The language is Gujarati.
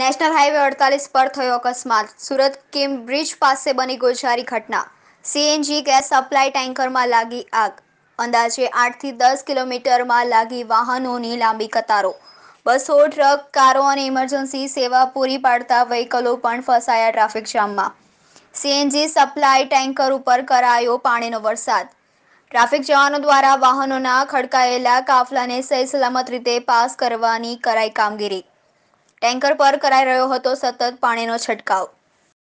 નેશનલ હાઈવે અડતાલીસ પર થયો અકસ્માત સુરત કેમ બ્રિજ પાસે બની ગોઝારી ઘટના સીએનજી ગેસ સપ્લાય ટેન્કરમાં લાગી આગ અંદાજે આઠથી દસ કિલોમીટરમાં લાગી વાહનોની લાંબી કતારો બસો ટ્રક કારો અને ઇમરજન્સી સેવા પૂરી પાડતા વ્હીકલો પણ ફસાયા ટ્રાફિક જામમાં સીએનજી સપ્લાય ટેન્કર ઉપર કરાયો પાણીનો વરસાદ ટ્રાફિક જવાનો દ્વારા વાહનોના ખડકાયેલા કાફલાને સહી સલામત રીતે પાસ કરવાની કરાઈ કામગીરી ટેન્કર પર કરાઈ રહ્યો હતો સતત પાણીનો છંટકાવ